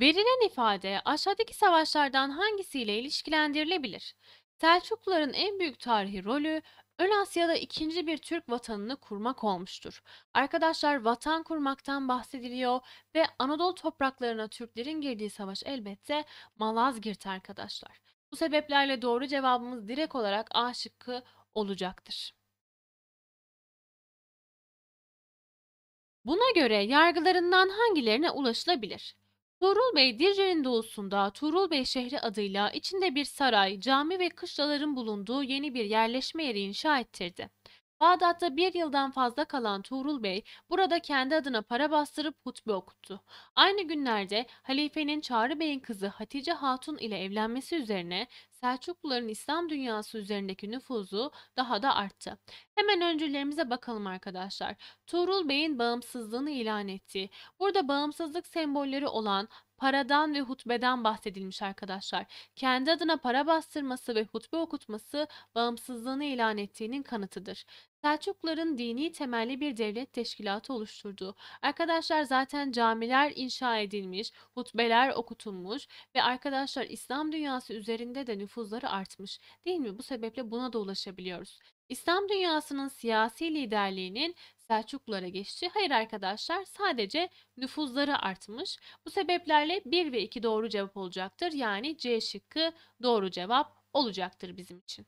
Verilen ifade aşağıdaki savaşlardan hangisiyle ilişkilendirilebilir? Selçukluların en büyük tarihi rolü Ön Asya'da ikinci bir Türk vatanını kurmak olmuştur. Arkadaşlar vatan kurmaktan bahsediliyor ve Anadolu topraklarına Türklerin girdiği savaş elbette Malazgirt arkadaşlar. Bu sebeplerle doğru cevabımız direkt olarak A şıkkı olacaktır. Buna göre yargılarından hangilerine ulaşılabilir? Tuğrul Bey Dirce'nin doğusunda Tuğrul Bey şehri adıyla içinde bir saray, cami ve kışlaların bulunduğu yeni bir yerleşme yeri inşa ettirdi. Bağdat'ta bir yıldan fazla kalan Tuğrul Bey burada kendi adına para bastırıp hutbe okuttu. Aynı günlerde halifenin Çağrı Bey'in kızı Hatice Hatun ile evlenmesi üzerine Selçukluların İslam dünyası üzerindeki nüfuzu daha da arttı. Hemen öncülerimize bakalım arkadaşlar. Tuğrul Bey'in bağımsızlığını ilan ettiği, burada bağımsızlık sembolleri olan paradan ve hutbeden bahsedilmiş arkadaşlar. Kendi adına para bastırması ve hutbe okutması bağımsızlığını ilan ettiğinin kanıtıdır. Selçukluların dini temelli bir devlet teşkilatı oluşturdu. Arkadaşlar zaten camiler inşa edilmiş, hutbeler okutulmuş ve arkadaşlar İslam dünyası üzerinde de nüfuzları artmış. Değil mi? Bu sebeple buna da ulaşabiliyoruz. İslam dünyasının siyasi liderliğinin Selçuklulara geçti. Hayır arkadaşlar sadece nüfuzları artmış. Bu sebeplerle 1 ve 2 doğru cevap olacaktır. Yani C şıkkı doğru cevap olacaktır bizim için.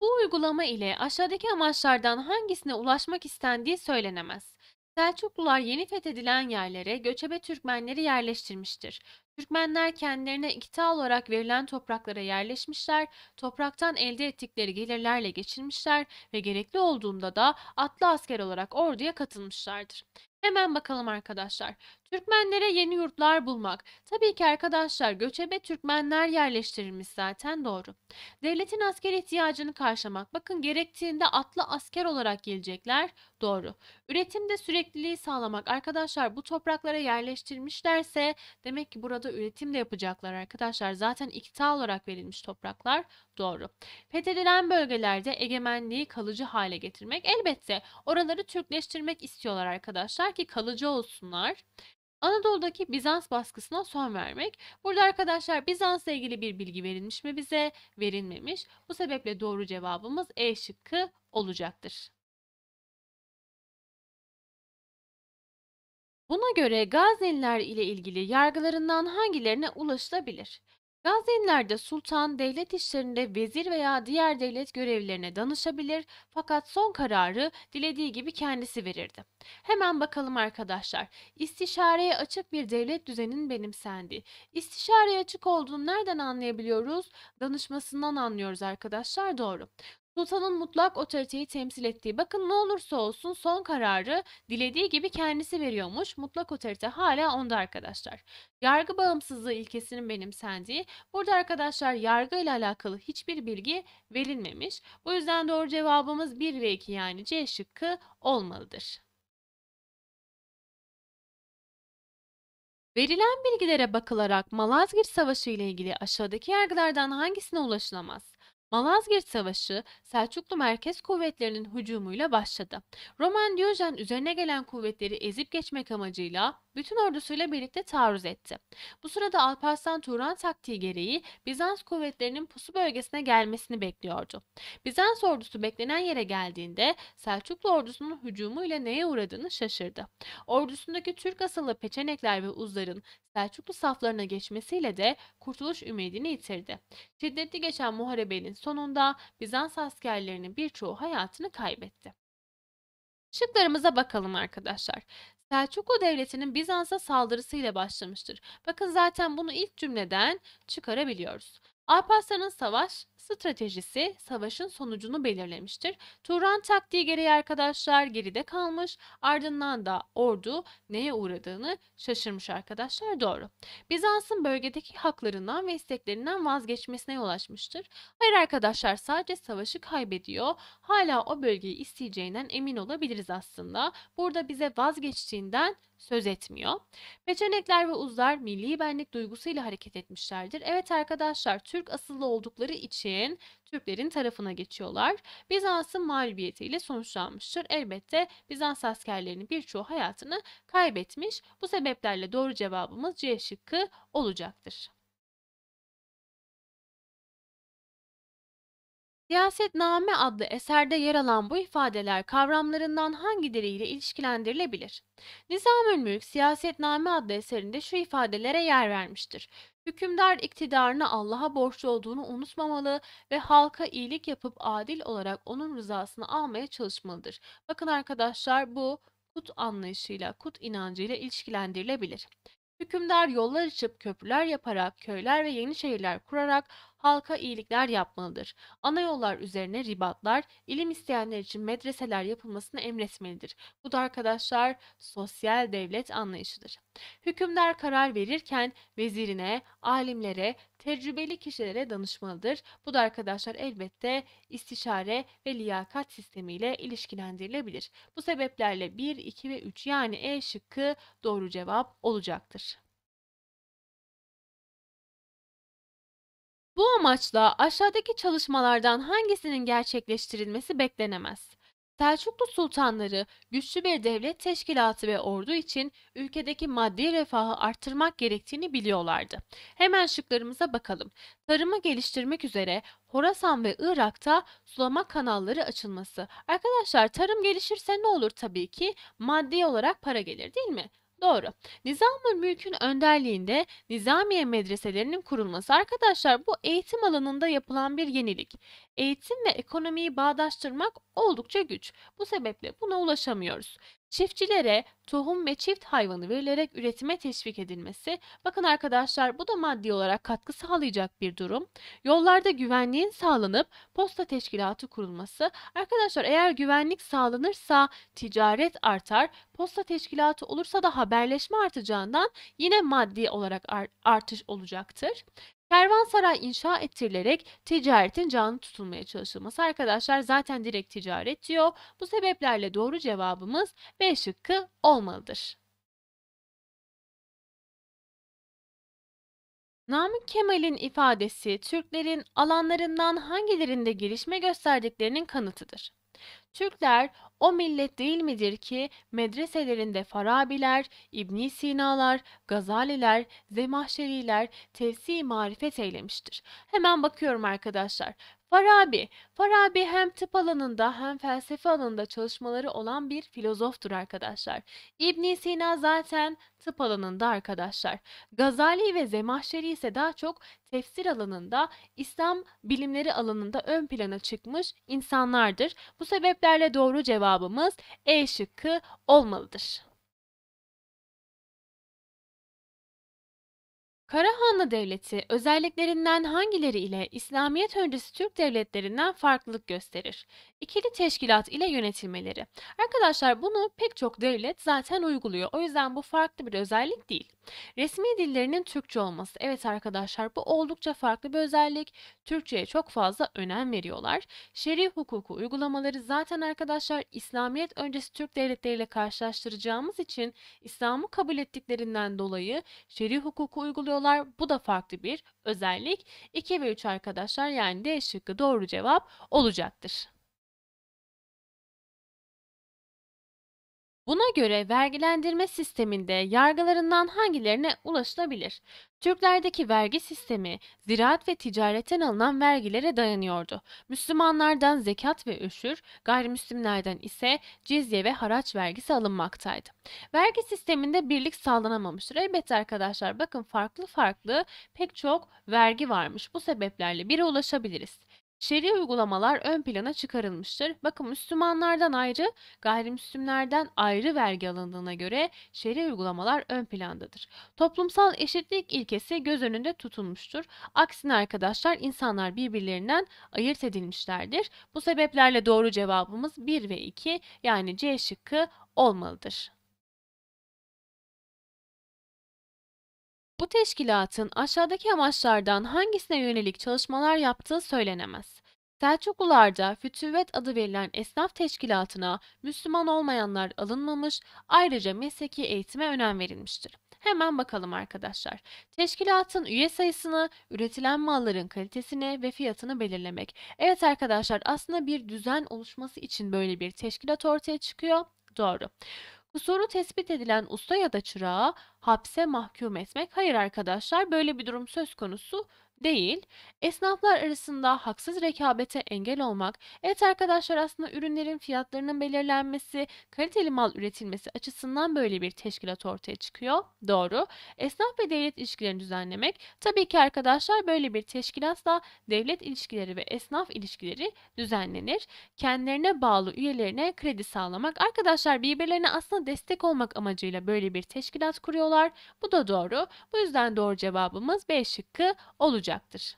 Bu uygulama ile aşağıdaki amaçlardan hangisine ulaşmak istendiği söylenemez. Selçuklular yeni fethedilen yerlere göçebe Türkmenleri yerleştirmiştir. Türkmenler kendilerine ikta olarak verilen topraklara yerleşmişler, topraktan elde ettikleri gelirlerle geçinmişler ve gerekli olduğunda da atlı asker olarak orduya katılmışlardır. Hemen bakalım arkadaşlar. Türkmenlere yeni yurtlar bulmak. Tabii ki arkadaşlar göçebe Türkmenler yerleştirilmiş zaten doğru. Devletin asker ihtiyacını karşılamak. Bakın gerektiğinde atlı asker olarak gelecekler. Doğru. Üretimde sürekliliği sağlamak. Arkadaşlar bu topraklara yerleştirmişlerse demek ki burada üretim de yapacaklar arkadaşlar. Zaten ikta olarak verilmiş topraklar. Doğru. Fethedilen bölgelerde egemenliği kalıcı hale getirmek. Elbette oraları Türkleştirmek istiyorlar arkadaşlar ki kalıcı olsunlar. Anadolu'daki Bizans baskısına son vermek. Burada arkadaşlar Bizans'la ilgili bir bilgi verilmiş mi bize? Verilmemiş. Bu sebeple doğru cevabımız E şıkkı olacaktır. Buna göre Gazneliler ile ilgili yargılarından hangilerine ulaşılabilir? Gazenilerde sultan devlet işlerinde vezir veya diğer devlet görevlilerine danışabilir fakat son kararı dilediği gibi kendisi verirdi. Hemen bakalım arkadaşlar. İstişareye açık bir devlet düzeninin benimsendi. İstişareye açık olduğunu nereden anlayabiliyoruz? Danışmasından anlıyoruz arkadaşlar doğru. Sultanın mutlak otoriteyi temsil ettiği bakın ne olursa olsun son kararı dilediği gibi kendisi veriyormuş. Mutlak otorite hala onda arkadaşlar. Yargı bağımsızlığı ilkesinin benimsendiği burada arkadaşlar yargı ile alakalı hiçbir bilgi verilmemiş. Bu yüzden doğru cevabımız 1 ve 2 yani C şıkkı olmalıdır. Verilen bilgilere bakılarak Malazgirt Savaşı ile ilgili aşağıdaki yargılardan hangisine ulaşılamaz? Malazgirt Savaşı Selçuklu merkez kuvvetlerinin hücumuyla başladı. Roman Diyojen üzerine gelen kuvvetleri ezip geçmek amacıyla bütün ordusuyla birlikte taarruz etti. Bu sırada Alparslan Turan taktiği gereği Bizans kuvvetlerinin pusu bölgesine gelmesini bekliyordu. Bizans ordusu beklenen yere geldiğinde Selçuklu ordusunun hücumuyla neye uğradığını şaşırdı. Ordusundaki Türk asıllı Peçenekler ve Uzların Selçuklu saflarına geçmesiyle de kurtuluş ümidini yitirdi. Şiddetli geçen muharebenin sonunda Bizans askerlerinin birçoğu hayatını kaybetti. Şıklarımıza bakalım arkadaşlar. Selçuklu Devleti'nin Bizans'a saldırısıyla başlamıştır. Bakın zaten bunu ilk cümleden çıkarabiliyoruz. Alparslan'ın savaş stratejisi savaşın sonucunu belirlemiştir. Turan taktiği gereği arkadaşlar geride kalmış ardından da ordu neye uğradığını şaşırmış arkadaşlar doğru. Bizans'ın bölgedeki haklarından ve isteklerinden vazgeçmesine yol açmıştır. Hayır arkadaşlar sadece savaşı kaybediyor hala o bölgeyi isteyeceğinden emin olabiliriz aslında. Burada bize vazgeçtiğinden söz etmiyor. Peçenekler ve uzlar milli benlik duygusuyla hareket etmişlerdir. Evet arkadaşlar Türk asıllı oldukları için için Türklerin tarafına geçiyorlar. Bizans'ın mağlubiyetiyle sonuçlanmıştır. Elbette Bizans askerlerinin birçoğu hayatını kaybetmiş. Bu sebeplerle doğru cevabımız C şıkkı olacaktır. Siyasetname adlı eserde yer alan bu ifadeler kavramlarından hangileriyle ilişkilendirilebilir? Nizamülmülk Siyasetname adlı eserinde şu ifadelere yer vermiştir. Hükümdar iktidarını Allah'a borçlu olduğunu unutmamalı ve halka iyilik yapıp adil olarak onun rızasını almaya çalışmalıdır. Bakın arkadaşlar bu kut anlayışıyla, kut inancıyla ilişkilendirilebilir. Hükümdar yollar açıp köprüler yaparak, köyler ve yeni şehirler kurarak halka iyilikler yapmalıdır. Ana yollar üzerine ribatlar, ilim isteyenler için medreseler yapılmasını emretmelidir. Bu da arkadaşlar sosyal devlet anlayışıdır. Hükümdar karar verirken vezirine, alimlere, tecrübeli kişilere danışmalıdır. Bu da arkadaşlar elbette istişare ve liyakat sistemiyle ilişkilendirilebilir. Bu sebeplerle 1, 2 ve 3 yani E şıkkı doğru cevap olacaktır. Bu amaçla aşağıdaki çalışmalardan hangisinin gerçekleştirilmesi beklenemez. Selçuklu sultanları güçlü bir devlet teşkilatı ve ordu için ülkedeki maddi refahı arttırmak gerektiğini biliyorlardı. Hemen şıklarımıza bakalım. Tarımı geliştirmek üzere Horasan ve Irak'ta sulama kanalları açılması. Arkadaşlar tarım gelişirse ne olur tabii ki? Maddi olarak para gelir değil mi? Doğru. Nizam-ı Mülk'ün önderliğinde Nizamiye medreselerinin kurulması arkadaşlar bu eğitim alanında yapılan bir yenilik. Eğitim ve ekonomiyi bağdaştırmak oldukça güç. Bu sebeple buna ulaşamıyoruz. Çiftçilere tohum ve çift hayvanı verilerek üretime teşvik edilmesi, bakın arkadaşlar bu da maddi olarak katkı sağlayacak bir durum. Yollarda güvenliğin sağlanıp posta teşkilatı kurulması. Arkadaşlar eğer güvenlik sağlanırsa ticaret artar, posta teşkilatı olursa da haberleşme artacağından yine maddi olarak artış olacaktır. Kervansaray inşa ettirilerek ticaretin canlı tutulmaya çalışılması arkadaşlar zaten direkt ticaret diyor. Bu sebeplerle doğru cevabımız B şıkkı olmalıdır. Namık Kemal'in ifadesi Türklerin alanlarından hangilerinde gelişme gösterdiklerinin kanıtıdır. Türkler o millet değil midir ki medreselerinde Farabiler, İbn Sinalar, Gazaliler, Zemahşeriler tevsi marifet eylemiştir. Hemen bakıyorum arkadaşlar. Farabi, Farabi hem tıp alanında hem felsefe alanında çalışmaları olan bir filozoftur arkadaşlar. İbn Sina zaten tıp alanında arkadaşlar. Gazali ve Zemahşeri ise daha çok tefsir alanında, İslam bilimleri alanında ön plana çıkmış insanlardır. Bu sebeplerle doğru cevabımız E şıkkı olmalıdır. Karahanlı Devleti özelliklerinden hangileri ile İslamiyet öncesi Türk devletlerinden farklılık gösterir? İkili teşkilat ile yönetilmeleri. Arkadaşlar bunu pek çok devlet zaten uyguluyor. O yüzden bu farklı bir özellik değil. Resmi dillerinin Türkçe olması. Evet arkadaşlar bu oldukça farklı bir özellik. Türkçeye çok fazla önem veriyorlar. Şerif hukuku uygulamaları zaten arkadaşlar İslamiyet öncesi Türk devletleriyle karşılaştıracağımız için İslam'ı kabul ettiklerinden dolayı şerif hukuku uyguluyorlar ediyorlar. Bu da farklı bir özellik. 2 ve 3 arkadaşlar yani D şıkkı doğru cevap olacaktır. Buna göre vergilendirme sisteminde yargılarından hangilerine ulaşılabilir? Türklerdeki vergi sistemi ziraat ve ticaretten alınan vergilere dayanıyordu. Müslümanlardan zekat ve öşür, gayrimüslimlerden ise cizye ve haraç vergisi alınmaktaydı. Vergi sisteminde birlik sağlanamamıştır. Elbette arkadaşlar bakın farklı farklı pek çok vergi varmış. Bu sebeplerle bire ulaşabiliriz. Şer'i uygulamalar ön plana çıkarılmıştır. Bakın Müslümanlardan ayrı, gayrimüslimlerden ayrı vergi alındığına göre şer'i uygulamalar ön plandadır. Toplumsal eşitlik ilkesi göz önünde tutulmuştur. Aksine arkadaşlar insanlar birbirlerinden ayırt edilmişlerdir. Bu sebeplerle doğru cevabımız 1 ve 2 yani C şıkkı olmalıdır. Bu teşkilatın aşağıdaki amaçlardan hangisine yönelik çalışmalar yaptığı söylenemez. Selçuklularda Fütüvvet adı verilen esnaf teşkilatına Müslüman olmayanlar alınmamış, ayrıca mesleki eğitime önem verilmiştir. Hemen bakalım arkadaşlar. Teşkilatın üye sayısını, üretilen malların kalitesini ve fiyatını belirlemek. Evet arkadaşlar aslında bir düzen oluşması için böyle bir teşkilat ortaya çıkıyor. Doğru. Kusuru tespit edilen usta ya da çırağı hapse mahkum etmek hayır arkadaşlar böyle bir durum söz konusu değil, esnaflar arasında haksız rekabete engel olmak, evet arkadaşlar aslında ürünlerin fiyatlarının belirlenmesi, kaliteli mal üretilmesi açısından böyle bir teşkilat ortaya çıkıyor. Doğru. Esnaf ve devlet ilişkilerini düzenlemek, tabii ki arkadaşlar böyle bir teşkilatla devlet ilişkileri ve esnaf ilişkileri düzenlenir. Kendilerine bağlı üyelerine kredi sağlamak, arkadaşlar birbirlerine aslında destek olmak amacıyla böyle bir teşkilat kuruyorlar. Bu da doğru. Bu yüzden doğru cevabımız B şıkkı olacak olacaktır.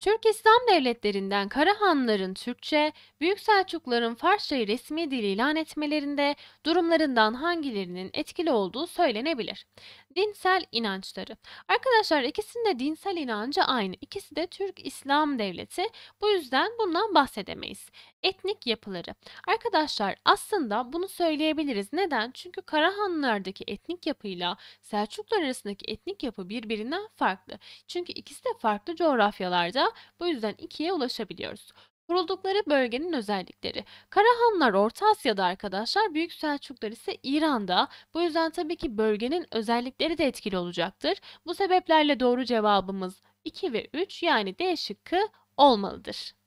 Türk İslam devletlerinden Karahanlıların Türkçe, Büyük Selçukluların Farsçayı resmi dil ilan etmelerinde durumlarından hangilerinin etkili olduğu söylenebilir. Dinsel inançları. Arkadaşlar ikisinin de dinsel inancı aynı. İkisi de Türk İslam Devleti. Bu yüzden bundan bahsedemeyiz. Etnik yapıları. Arkadaşlar aslında bunu söyleyebiliriz. Neden? Çünkü Karahanlılardaki etnik yapıyla Selçuklar arasındaki etnik yapı birbirinden farklı. Çünkü ikisi de farklı coğrafyalarda. Bu yüzden ikiye ulaşabiliyoruz. Kuruldukları bölgenin özellikleri. Karahanlar Orta Asya'da arkadaşlar, Büyük Selçuklar ise İran'da. Bu yüzden tabii ki bölgenin özellikleri de etkili olacaktır. Bu sebeplerle doğru cevabımız 2 ve 3 yani D şıkkı olmalıdır.